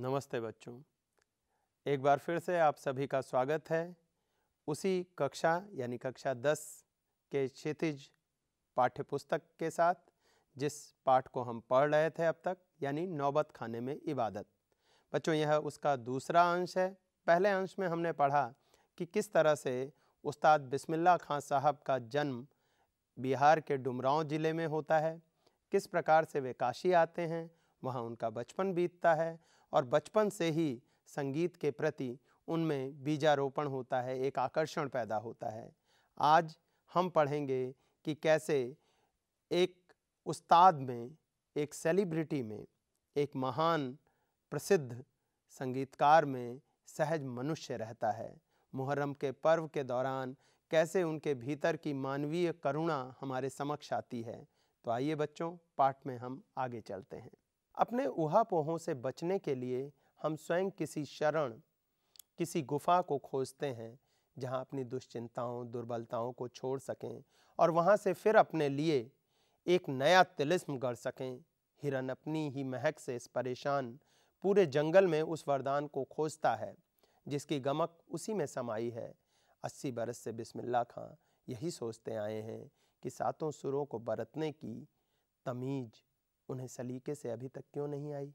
नमस्ते बच्चों एक बार फिर से आप सभी का स्वागत है उसी कक्षा यानी कक्षा दस के क्षितिज पुस्तक के साथ जिस पाठ को हम पढ़ रहे थे अब तक यानी नौबत खाने में इबादत बच्चों यह उसका दूसरा अंश है पहले अंश में हमने पढ़ा कि किस तरह से उस्ताद बिस्मिल्ला खान साहब का जन्म बिहार के डुमरांव ज़िले में होता है किस प्रकार से वे काशी आते हैं वहाँ उनका बचपन बीतता है और बचपन से ही संगीत के प्रति उनमें बीजारोपण होता है एक आकर्षण पैदा होता है आज हम पढ़ेंगे कि कैसे एक उस्ताद में एक सेलिब्रिटी में एक महान प्रसिद्ध संगीतकार में सहज मनुष्य रहता है मुहर्रम के पर्व के दौरान कैसे उनके भीतर की मानवीय करुणा हमारे समक्ष आती है तो आइए बच्चों पाठ में हम आगे चलते हैं अपने उहापोहों से बचने के लिए हम स्वयं किसी शरण किसी गुफा को खोजते हैं जहां अपनी दुश्चिंताओं दुर्बलताओं को छोड़ सकें और वहां से फिर अपने लिए एक नया तिलिस्म गढ़ सकें हिरन अपनी ही महक से इस परेशान पूरे जंगल में उस वरदान को खोजता है जिसकी गमक उसी में समाई है अस्सी बरस से बिस्मिल्ला खां यही सोचते आए हैं कि सातों सुरों को बरतने की तमीज़ उन्हें सलीके से अभी तक क्यों नहीं आई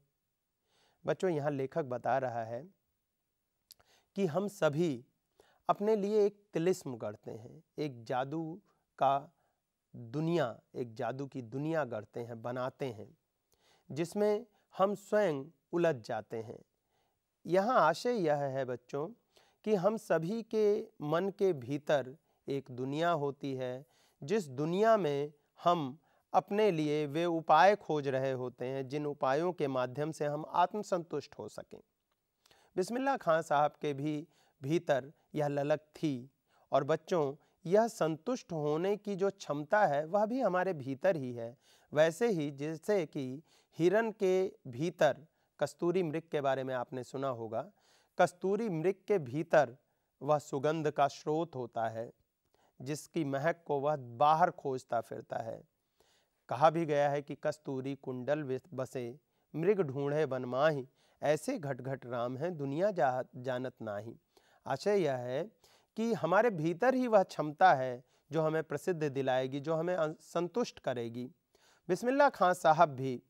बच्चों यहाँ लेखक बता रहा है कि हम सभी अपने लिए एक तिलिस्म गढ़ते हैं एक जादू का दुनिया एक जादू की दुनिया गढ़ते हैं बनाते हैं जिसमें हम स्वयं उलझ जाते हैं यहाँ आशय यह है बच्चों कि हम सभी के मन के भीतर एक दुनिया होती है जिस दुनिया में हम अपने लिए वे उपाय खोज रहे होते हैं जिन उपायों के माध्यम से हम आत्मसंतुष्ट हो सकें बिस्मिल्लाह खान साहब के भी भीतर यह ललक थी और बच्चों यह संतुष्ट होने की जो क्षमता है वह भी हमारे भीतर ही है वैसे ही जैसे कि हिरन के भीतर कस्तूरी मृग के बारे में आपने सुना होगा कस्तूरी मृग के भीतर वह सुगंध का स्रोत होता है जिसकी महक को वह बाहर खोजता फिरता है कहा भी गया है कि कस्तूरी कुंडल बसे मृग ढूंढे बन माही ऐसे घट घट राम हैं दुनिया जा जानत नाही आशय यह है कि हमारे भीतर ही वह क्षमता है जो हमें प्रसिद्ध दिलाएगी जो हमें संतुष्ट करेगी बिस्मिल्ला खां साहब भी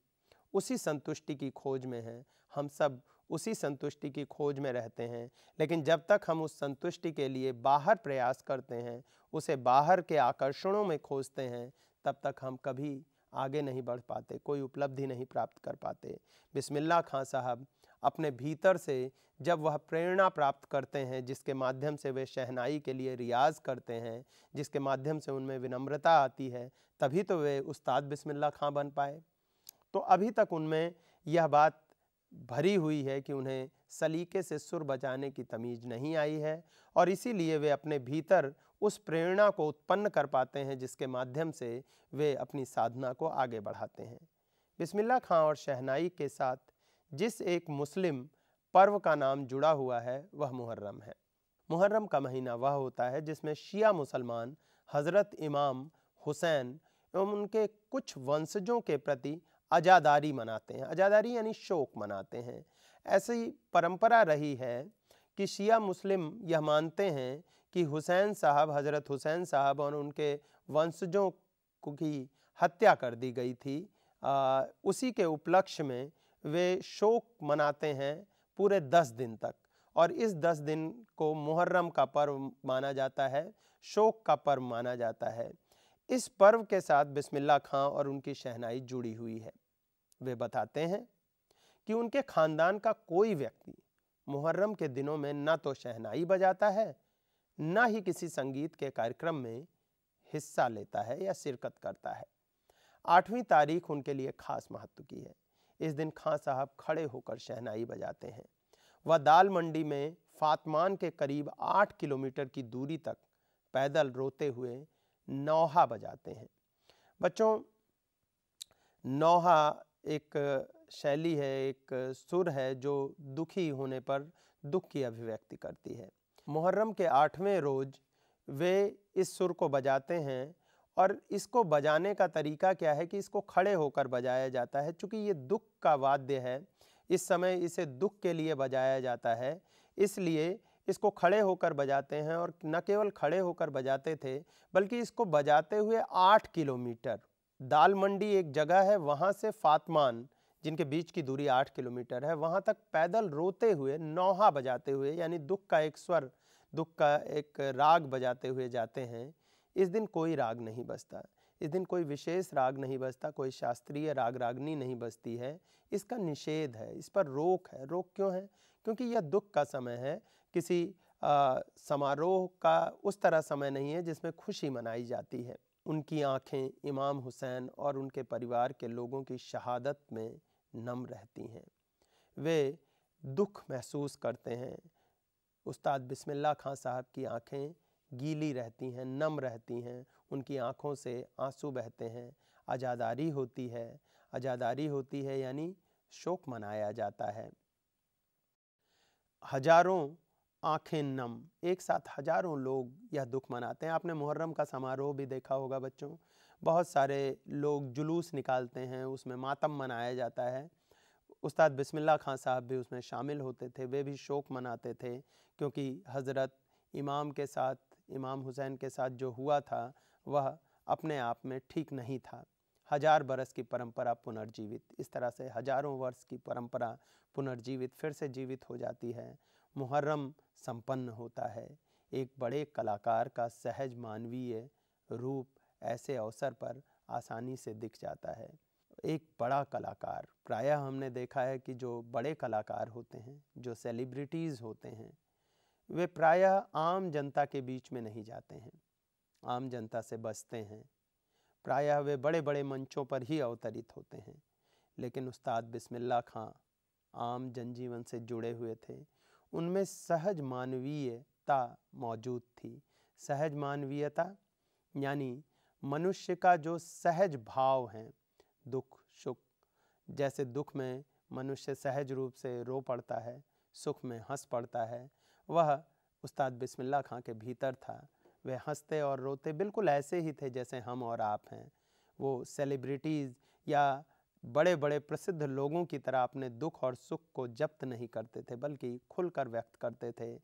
उसी संतुष्टि की खोज में हैं हम सब उसी संतुष्टि की खोज में रहते हैं लेकिन जब तक हम उस संतुष्टि के लिए बाहर प्रयास करते हैं उसे बाहर के आकर्षणों में खोजते हैं तब तक हम कभी आगे नहीं बढ़ पाते कोई उपलब्धि नहीं प्राप्त कर पाते बिस्मिल्ला खां साहब अपने भीतर से जब वह प्रेरणा प्राप्त करते हैं जिसके माध्यम से वे शहनाई के लिए रियाज करते हैं जिसके माध्यम से उनमें विनम्रता आती है तभी तो वे उस्ताद बिस्मिल्ला खां बन पाए तो अभी तक उनमें यह बात भरी हुई है कि उन्हें सलीके से सुर बजाने की तमीज़ नहीं आई है और इसीलिए वे अपने भीतर उस प्रेरणा को उत्पन्न कर पाते हैं जिसके माध्यम से वे अपनी साधना को आगे बढ़ाते हैं बिस्मिल्लाह खां और शहनाई के साथ जिस एक मुस्लिम पर्व का नाम जुड़ा हुआ है वह मुहर्रम है मुहर्रम का महीना वह होता है जिसमें शिया मुसलमान हज़रत इमाम हुसैन एवं उनके कुछ वंशजों के प्रति अजादारी मनाते हैं अजादारी यानी शोक मनाते हैं ऐसी परंपरा रही है कि शिया मुस्लिम यह मानते हैं कि हुसैन साहब हज़रत हुसैन साहब और उनके वंशजों को की हत्या कर दी गई थी आ, उसी के उपलक्ष्य में वे शोक मनाते हैं पूरे दस दिन तक और इस दस दिन को मुहर्रम का पर्व माना जाता है शोक का पर्व माना जाता है इस पर्व के साथ बिस्मिल्लाह खां और उनकी शहनाई जुड़ी हुई है वे बताते हैं कि उनके खानदान का कोई व्यक्ति मुहर्रम के दिनों में ना तो शहनाई बजाता है ना ही किसी संगीत के कार्यक्रम में हिस्सा लेता है या शिरकत करता है आठवीं तारीख उनके लिए खास महत्व की है इस दिन खां साहब खड़े होकर शहनाई बजाते हैं वह दाल मंडी में फातमान के करीब आठ किलोमीटर की दूरी तक पैदल रोते हुए नौहा बजाते हैं बच्चों नौहा एक शैली है एक सुर है जो दुखी होने पर दुख की अभिव्यक्ति करती है मुहर्रम के आठवें रोज़ वे इस सुर को बजाते हैं और इसको बजाने का तरीका क्या है कि इसको खड़े होकर बजाया जाता है चूँकि ये दुख का वाद्य है इस समय इसे दुख के लिए बजाया जाता है इसलिए इसको खड़े होकर बजाते हैं और न केवल खड़े होकर बजाते थे बल्कि इसको बजाते हुए आठ किलोमीटर दाल मंडी एक जगह है वहाँ से फातमान जिनके बीच की दूरी आठ किलोमीटर है वहाँ तक पैदल रोते हुए नौहा बजाते हुए यानी दुख का एक स्वर दुख का एक राग बजाते हुए जाते हैं इस दिन कोई राग नहीं बजता इस दिन कोई विशेष राग नहीं बजता कोई शास्त्रीय राग रागनी नहीं बजती है इसका निषेध है इस पर रोक है रोक क्यों है क्योंकि यह दुख का समय है किसी समारोह का उस तरह समय नहीं है जिसमें खुशी मनाई जाती है उनकी आंखें इमाम हुसैन और उनके परिवार के लोगों की शहादत में नम रहती हैं वे दुख महसूस करते हैं उस्ताद बिस्मिल्लाह खां साहब की आंखें गीली रहती हैं नम रहती हैं उनकी आंखों से आंसू बहते हैं आज़ादारी होती है आज़ादारी होती है यानी शोक मनाया जाता है हजारों आँखें नम एक साथ हजारों लोग यह दुख मनाते हैं आपने मुहर्रम का समारोह भी देखा होगा बच्चों बहुत सारे लोग जुलूस निकालते हैं उसमें मातम मनाया जाता है उस्ताद बिस्मिल्लाह खान साहब भी उसमें शामिल होते थे वे भी शोक मनाते थे क्योंकि हज़रत इमाम के साथ इमाम हुसैन के साथ जो हुआ था वह अपने आप में ठीक नहीं था हजार बरस की परंपरा पुनर्जीवित इस तरह से हजारों वर्ष की परंपरा पुनर्जीवित फिर से जीवित हो जाती है मुहर्रम संपन्न होता है एक बड़े कलाकार का सहज मानवीय रूप ऐसे अवसर पर आसानी से दिख जाता है एक बड़ा कलाकार प्रायः हमने देखा है कि जो बड़े कलाकार होते हैं जो सेलिब्रिटीज़ होते हैं वे प्रायः आम जनता के बीच में नहीं जाते हैं आम जनता से बचते हैं प्रायः वे बड़े बड़े मंचों पर ही अवतरित होते हैं लेकिन उस्ताद बिस्मिल्ला खां आम जनजीवन से जुड़े हुए थे उनमें सहज मानवीयता मौजूद थी सहज मानवीयता यानी मनुष्य का जो सहज भाव है दुख सुख जैसे दुख में मनुष्य सहज रूप से रो पड़ता है सुख में हंस पड़ता है वह उस्ताद बिस्मिल्लाह खां के भीतर था वे हंसते और रोते बिल्कुल ऐसे ही थे जैसे हम और आप हैं वो सेलिब्रिटीज़ या बड़े बड़े प्रसिद्ध लोगों की तरह अपने दुख और सुख को जब्त नहीं करते थे बल्कि खुलकर व्यक्त करते थे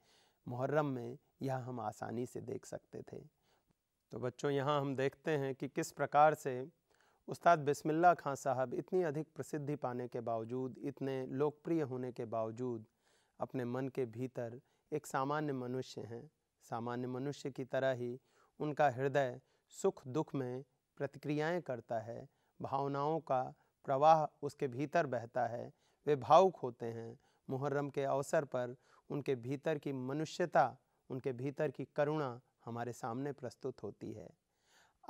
मुहर्रम में यह हम आसानी से देख सकते थे तो बच्चों यहाँ हम देखते हैं कि किस प्रकार से उस्ताद बिस्मिल्ला खां साहब इतनी अधिक प्रसिद्धि पाने के बावजूद इतने लोकप्रिय होने के बावजूद अपने मन के भीतर एक सामान्य मनुष्य हैं सामान्य मनुष्य की तरह ही उनका हृदय सुख दुख में प्रतिक्रियाएं करता है भावनाओं का प्रवाह उसके भीतर बहता है वे भावुक होते हैं मुहर्रम के अवसर पर उनके भीतर की मनुष्यता उनके भीतर की करुणा हमारे सामने प्रस्तुत होती है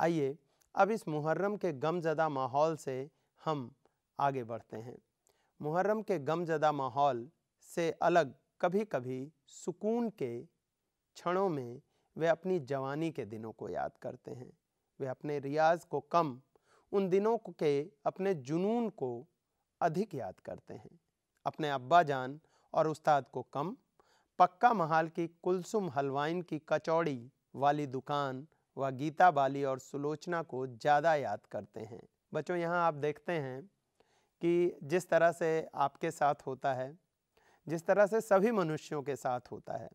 आइए अब इस मुहर्रम के गमज़दा माहौल से हम आगे बढ़ते हैं मुहर्रम के गमज़दा माहौल से अलग कभी कभी सुकून के क्षणों में वे अपनी जवानी के दिनों को याद करते हैं वे अपने रियाज को कम उन दिनों के अपने जुनून को अधिक याद करते हैं अपने अब्बा जान और उस्ताद को कम पक्का महाल की कुलसुम हलवाइन की कचौड़ी वाली दुकान व वा गीता बाली और सुलोचना को ज़्यादा याद करते हैं बच्चों यहाँ आप देखते हैं कि जिस तरह से आपके साथ होता है जिस तरह से सभी मनुष्यों के साथ होता है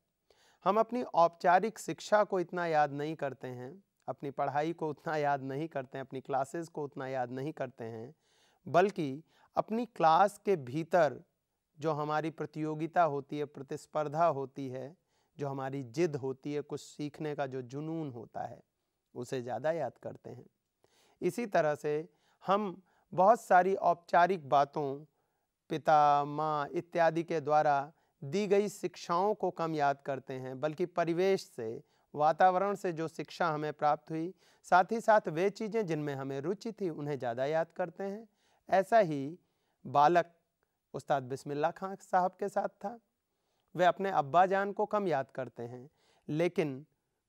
हम अपनी औपचारिक शिक्षा को इतना याद नहीं करते हैं अपनी पढ़ाई को उतना याद नहीं करते हैं अपनी क्लासेस को उतना याद नहीं करते हैं बल्कि अपनी क्लास के भीतर जो हमारी प्रतियोगिता होती है प्रतिस्पर्धा होती है जो हमारी जिद होती है कुछ सीखने का जो जुनून होता है उसे ज़्यादा याद करते हैं इसी तरह से हम बहुत सारी औपचारिक बातों पिता माँ इत्यादि के द्वारा दी गई शिक्षाओं को कम याद करते हैं बल्कि परिवेश से वातावरण से जो शिक्षा हमें प्राप्त हुई साथ ही साथ वे चीज़ें जिनमें हमें रुचि थी उन्हें ज़्यादा याद करते हैं ऐसा ही बालक उस्ताद बिस्मिल्ला खां साहब के साथ था वे अपने अब्बा जान को कम याद करते हैं लेकिन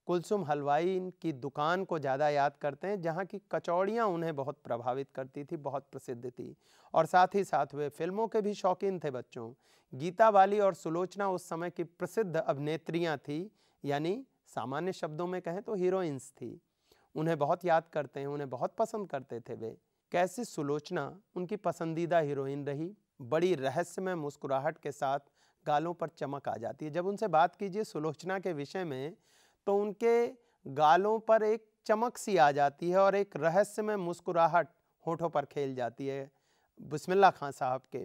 कुलसुम हलवाई की दुकान को ज़्यादा याद करते हैं जहाँ की कचौड़ियाँ उन्हें बहुत प्रभावित करती थी बहुत प्रसिद्ध थी और साथ ही साथ वे फिल्मों के भी शौकीन थे बच्चों गीता बाली और सुलोचना उस समय की प्रसिद्ध अभिनेत्रियाँ थी यानी सामान्य शब्दों में कहें तो हीरोइंस थी उन्हें बहुत याद करते हैं उन्हें बहुत पसंद करते थे वे कैसे सुलोचना उनकी पसंदीदा हीरोइन रही बड़ी रहस्यमय मुस्कुराहट के साथ गालों पर चमक आ जाती है जब उनसे बात कीजिए सुलोचना के विषय में तो उनके गालों पर एक चमक सी आ जाती है और एक रहस्यमय मुस्कुराहट होठों पर खेल जाती है बिस्मिल्ला खां साहब के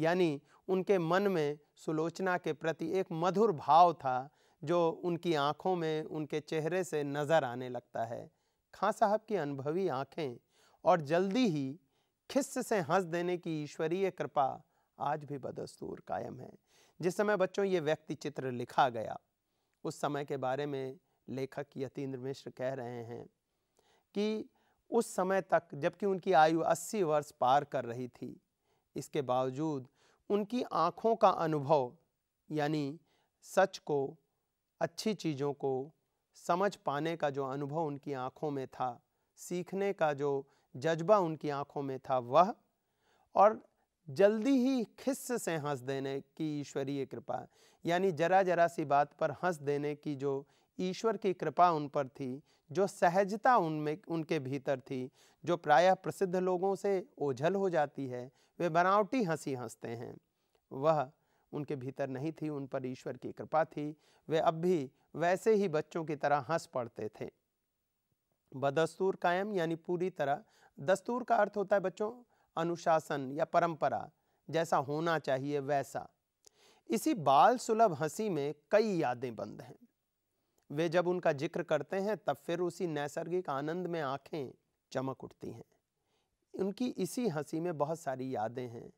यानी उनके मन में सुलोचना के प्रति एक मधुर भाव था जो उनकी आँखों में उनके चेहरे से नज़र आने लगता है खां साहब की अनुभवी आँखें और जल्दी ही खिस्स से हंस देने की ईश्वरीय कृपा आज भी बदस्तूर कायम है जिस समय बच्चों ये व्यक्ति चित्र लिखा गया उस समय के बारे में लेखक यतीन्द्र मिश्र कह रहे हैं कि उस समय तक जबकि उनकी आयु 80 वर्ष पार कर रही थी इसके बावजूद उनकी आँखों का अनुभव यानी सच को अच्छी चीज़ों को समझ पाने का जो अनुभव उनकी आँखों में था सीखने का जो जज्बा उनकी आँखों में था वह और जल्दी ही खिस्स से हंस देने की ईश्वरीय कृपा यानी जरा जरा सी बात पर हंस देने की जो ईश्वर की कृपा उन पर थी जो सहजता उनमें उनके भीतर थी जो प्रायः प्रसिद्ध लोगों से ओझल हो जाती है वे बनावटी हंसी हंसते हैं वह उनके भीतर नहीं थी उन पर ईश्वर की कृपा थी वे अब भी वैसे ही बच्चों की तरह हंस पड़ते थे बदस्तूर कायम यानी पूरी तरह दस्तूर का अर्थ होता है बच्चों अनुशासन या परंपरा जैसा होना चाहिए वैसा इसी बाल सुलभ हंसी में कई यादें बंद हैं वे जब उनका जिक्र करते हैं तब फिर उसी नैसर्गिक आनंद में आंखें चमक उठती हैं उनकी इसी हंसी में बहुत सारी यादें हैं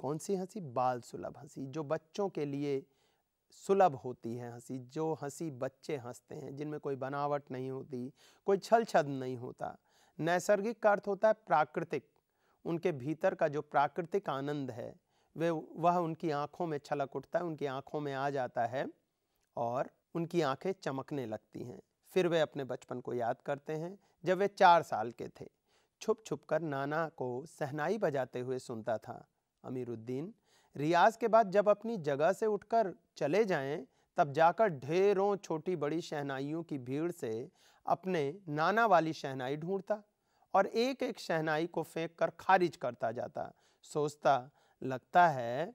कौन सी हंसी बाल सुलभ हंसी जो बच्चों के लिए सुलभ होती है हंसी जो हंसी बच्चे हंसते हैं जिनमें कोई बनावट नहीं होती कोई छल छद नहीं होता नैसर्गिक का अर्थ होता है प्राकृतिक उनके भीतर का जो प्राकृतिक आनंद है वे वह उनकी आँखों में छलक उठता है उनकी आँखों में आ जाता है और उनकी आँखें चमकने लगती हैं फिर वे अपने बचपन को याद करते हैं जब वे चार साल के थे छुप छुप कर नाना को सहनाई बजाते हुए सुनता था अमीरुद्दीन रियाज के बाद जब अपनी जगह से उठकर चले जाएं तब जाकर ढेरों छोटी बड़ी शहनाइयों की भीड़ से अपने नाना वाली शहनाई ढूंढता और एक एक शहनाई को फेंक कर खारिज करता जाता सोचता लगता है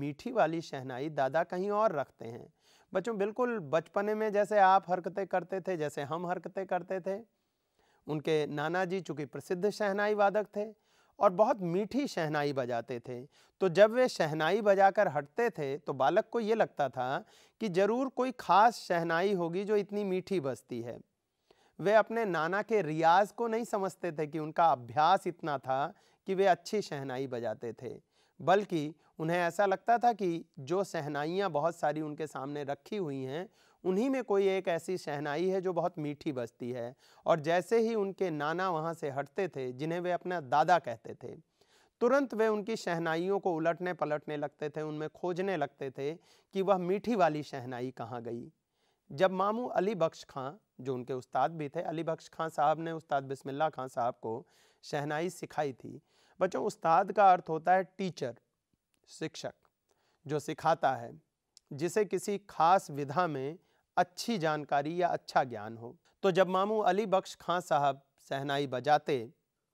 मीठी वाली शहनाई दादा कहीं और रखते हैं बच्चों बिल्कुल बचपने में जैसे आप हरकतें करते थे जैसे हम हरकतें करते थे उनके नाना जी चूंकि प्रसिद्ध शहनाई वादक थे और बहुत मीठी शहनाई बजाते थे तो जब वे शहनाई बजाकर हटते थे तो बालक को ये लगता था कि ज़रूर कोई ख़ास शहनाई होगी जो इतनी मीठी बजती है वे अपने नाना के रियाज को नहीं समझते थे कि उनका अभ्यास इतना था कि वे अच्छी शहनाई बजाते थे बल्कि उन्हें ऐसा लगता था कि जो शहनाइयाँ बहुत सारी उनके सामने रखी हुई हैं उन्हीं में कोई एक ऐसी शहनाई है जो बहुत मीठी बजती है और जैसे ही उनके नाना वहाँ से हटते थे जिन्हें वे अपना दादा कहते थे तुरंत वे उनकी शहनाइयों को उलटने पलटने लगते थे उनमें खोजने लगते थे कि वह मीठी वाली शहनाई कहाँ गई जब मामू अली बख्श खां जो उनके उस्ताद भी थे अली बख्श खां साहब ने उस्ताद बिस्मिल्ला खां साहब को शहनाई सिखाई थी बच्चों उस्ताद का अर्थ होता है टीचर शिक्षक जो सिखाता है जिसे किसी खास विधा में अच्छी जानकारी या अच्छा ज्ञान हो तो जब मामू अली बख्श खां साहब सहनाई बजाते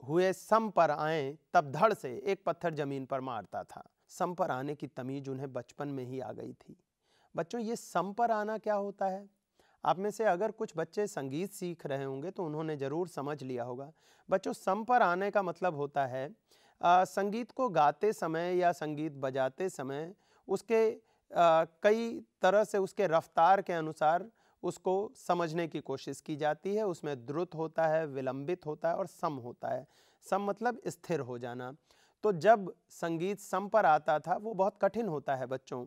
हुए सम पर आए तब धड़ से एक पत्थर ज़मीन पर मारता था सम पर आने की तमीज़ उन्हें बचपन में ही आ गई थी बच्चों ये सम पर आना क्या होता है आप में से अगर कुछ बच्चे संगीत सीख रहे होंगे तो उन्होंने ज़रूर समझ लिया होगा बच्चों सम पर आने का मतलब होता है आ, संगीत को गाते समय या संगीत बजाते समय उसके कई तरह से उसके रफ्तार के अनुसार उसको समझने की कोशिश की जाती है उसमें द्रुत होता है विलंबित होता है और सम होता है सम मतलब स्थिर हो जाना तो जब संगीत सम पर आता था वो बहुत कठिन होता है बच्चों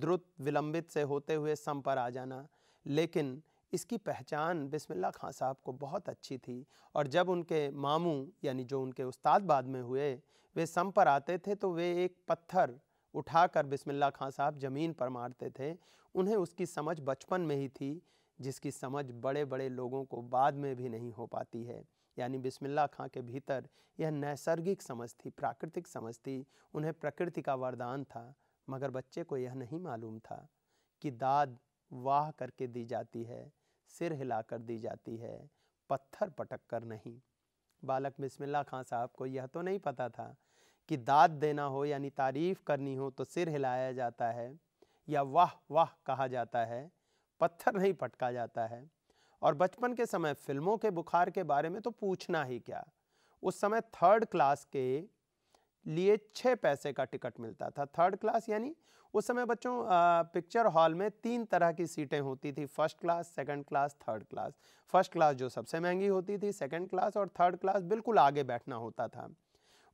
द्रुत विलंबित से होते हुए सम पर आ जाना लेकिन इसकी पहचान बिस्मिल्लाह खां साहब को बहुत अच्छी थी और जब उनके मामू यानी जो उनके उस्ताद बाद में हुए वे सम पर आते थे तो वे एक पत्थर उठाकर बिस्मिल्ला खां साहब ज़मीन पर मारते थे उन्हें उसकी समझ बचपन में ही थी जिसकी समझ बड़े बड़े लोगों को बाद में भी नहीं हो पाती है यानी बिस्मिल्ला खां के भीतर यह नैसर्गिक समझ थी प्राकृतिक समझ थी उन्हें प्रकृति का वरदान था मगर बच्चे को यह नहीं मालूम था कि दाद वाह करके दी जाती है सिर हिलाकर दी जाती है पत्थर पटक कर नहीं बालक बिस्मिल्ला खां साहब को यह तो नहीं पता था कि दाद देना हो यानी तारीफ़ करनी हो तो सिर हिलाया जाता है या वाह वाह कहा जाता है पत्थर नहीं पटका जाता है और बचपन के समय फिल्मों के बुखार के बारे में तो पूछना ही क्या उस समय थर्ड क्लास के लिए छः पैसे का टिकट मिलता था थर्ड क्लास यानी उस समय बच्चों पिक्चर हॉल में तीन तरह की सीटें होती थी first class second class third class first class जो सबसे महंगी होती थी सेकंड क्लास और थर्ड क्लास बिल्कुल आगे बैठना होता था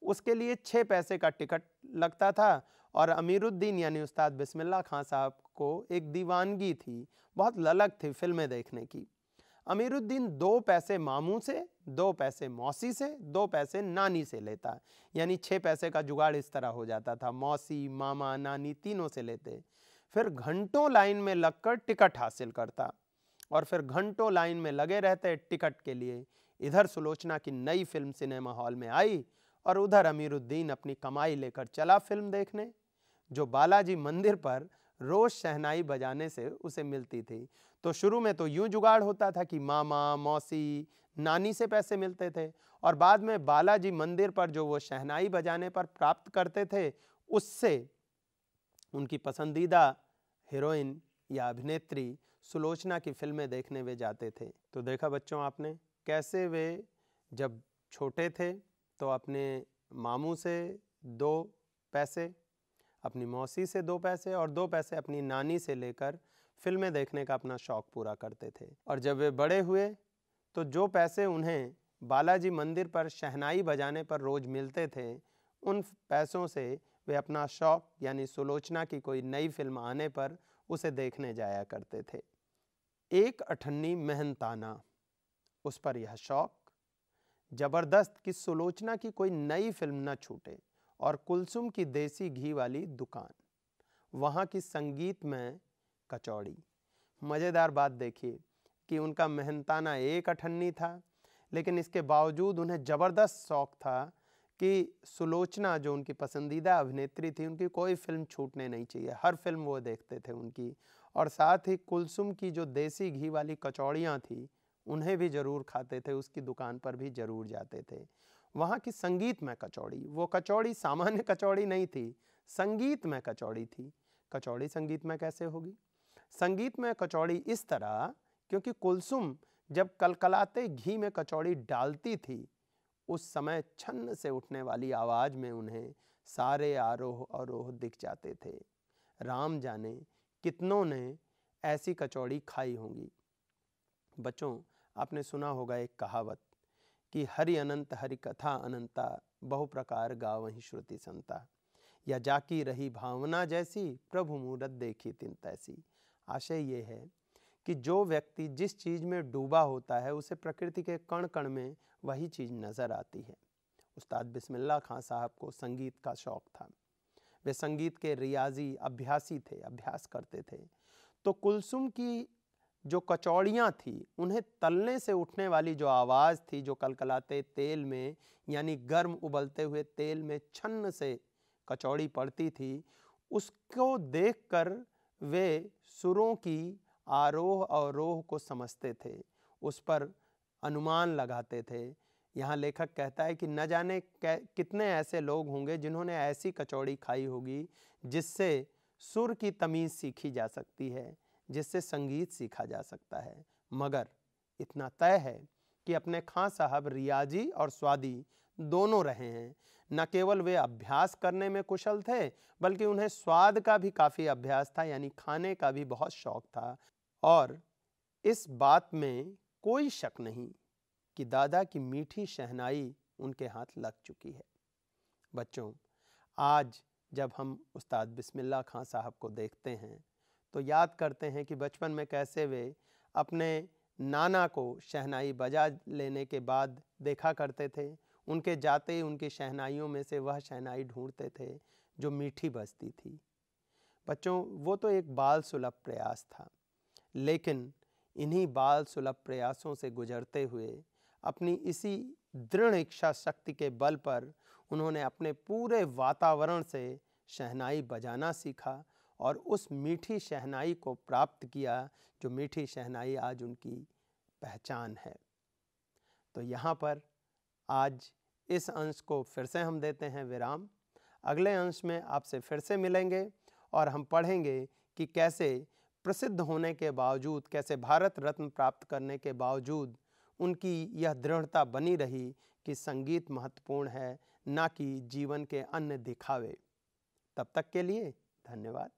उसके लिए छः पैसे का टिकट लगता था और अमीरुद्दीन यानी उस्ताद बिस्मिल्ला खां साहब को एक दीवानगी थी बहुत ललक थी फिल्में देखने की अमीरुद्दीन दो पैसे मामू से दो पैसे मौसी से दो पैसे नानी से लेता यानी छः पैसे का जुगाड़ इस तरह हो जाता था मौसी मामा नानी तीनों से लेते फिर घंटों लाइन में लगकर टिकट हासिल करता और फिर घंटों लाइन में लगे रहते टिकट के लिए इधर सुलोचना की नई फिल्म सिनेमा हॉल में आई और उधर अमीरुद्दीन अपनी कमाई लेकर चला फिल्म देखने जो बालाजी मंदिर पर रोज शहनाई बजाने से उसे मिलती थी तो शुरू में तो यूं जुगाड़ होता था कि मामा मौसी नानी से पैसे मिलते थे और बाद में बालाजी मंदिर पर जो वो शहनाई बजाने पर प्राप्त करते थे उससे उनकी पसंदीदा हीरोइन या अभिनेत्री सुलोचना की फिल्में देखने वे जाते थे तो देखा बच्चों आपने कैसे वे जब छोटे थे तो अपने मामू से दो पैसे अपनी मौसी से दो पैसे और दो पैसे अपनी नानी से लेकर फिल्में देखने का अपना शौक़ पूरा करते थे और जब वे बड़े हुए तो जो पैसे उन्हें बालाजी मंदिर पर शहनाई बजाने पर रोज़ मिलते थे उन पैसों से वे अपना शौक़ यानी सुलोचना की कोई नई फिल्म आने पर उसे देखने जाया करते थे एक अठन्नी मेहनताना उस पर यह शौक़ ज़बरदस्त की सुलोचना की कोई नई फिल्म न छूटे और कुलसुम की देसी घी वाली दुकान वहाँ की संगीत में कचौड़ी मज़ेदार बात देखिए कि उनका मेहनताना एक अठन्नी था लेकिन इसके बावजूद उन्हें ज़बरदस्त शौक़ था कि सुलोचना जो उनकी पसंदीदा अभिनेत्री थी उनकी कोई फिल्म छूटने नहीं चाहिए हर फिल्म वो देखते थे उनकी और साथ ही कुलसुम की जो देसी घी वाली कचौड़ियाँ थी उन्हें भी ज़रूर खाते थे उसकी दुकान पर भी ज़रूर जाते थे वहाँ की संगीत में कचौड़ी वो कचौड़ी सामान्य कचौड़ी नहीं थी संगीत में कचौड़ी थी कचौड़ी संगीत में कैसे होगी संगीत में कचौड़ी इस तरह क्योंकि कुलसुम जब कलकलाते घी में कचौड़ी डालती थी उस समय छन्न से उठने वाली आवाज़ में उन्हें सारे आरोह अवरोह दिख जाते थे राम जाने कितनों ने ऐसी कचौड़ी खाई होंगी बच्चों आपने सुना होगा एक कहावत कि हरि अनंत हरि कथा अनंता बहु प्रकार ही श्रुति संता या जाकी रही भावना जैसी प्रभु मूरत देखी तिन तैसी आशय ये है कि जो व्यक्ति जिस चीज़ में डूबा होता है उसे प्रकृति के कण कण में वही चीज़ नज़र आती है उस्ताद बिस्मिल्ला खां साहब को संगीत का शौक़ था वे संगीत के रियाजी अभ्यासी थे अभ्यास करते थे तो कुलसुम की जो कचौड़ियाँ थी उन्हें तलने से उठने वाली जो आवाज़ थी जो कलकलाते तेल में यानी गर्म उबलते हुए तेल में छन्न से कचौड़ी पड़ती थी उसको देखकर वे सुरों की आरोह और रोह को समझते थे उस पर अनुमान लगाते थे यहाँ लेखक कहता है कि न जाने कितने ऐसे लोग होंगे जिन्होंने ऐसी कचौड़ी खाई होगी जिससे सुर की तमीज़ सीखी जा सकती है जिससे संगीत सीखा जा सकता है मगर इतना तय है कि अपने खां साहब रियाजी और स्वादी दोनों रहे हैं न केवल वे अभ्यास करने में कुशल थे बल्कि उन्हें स्वाद का भी काफ़ी अभ्यास था यानी खाने का भी बहुत शौक था और इस बात में कोई शक नहीं कि दादा की मीठी शहनाई उनके हाथ लग चुकी है बच्चों आज जब हम उस्ताद बिस्मिल्लाह खां साहब को देखते हैं तो याद करते हैं कि बचपन में कैसे वे अपने नाना को शहनाई बजा लेने के बाद देखा करते थे उनके जाते ही उनकी शहनाइयों में से वह शहनाई ढूंढते थे जो मीठी बजती थी बच्चों वो तो एक बाल सुलभ प्रयास था लेकिन इन्हीं बाल सुलभ प्रयासों से गुजरते हुए अपनी इसी दृढ़ इच्छा शक्ति के बल पर उन्होंने अपने पूरे वातावरण से शहनाई बजाना सीखा और उस मीठी शहनाई को प्राप्त किया जो मीठी शहनाई आज उनकी पहचान है तो यहाँ पर आज इस अंश को फिर से हम देते हैं विराम अगले अंश में आपसे फिर से मिलेंगे और हम पढ़ेंगे कि कैसे प्रसिद्ध होने के बावजूद कैसे भारत रत्न प्राप्त करने के बावजूद उनकी यह दृढ़ता बनी रही कि संगीत महत्वपूर्ण है ना कि जीवन के अन्य दिखावे तब तक के लिए धन्यवाद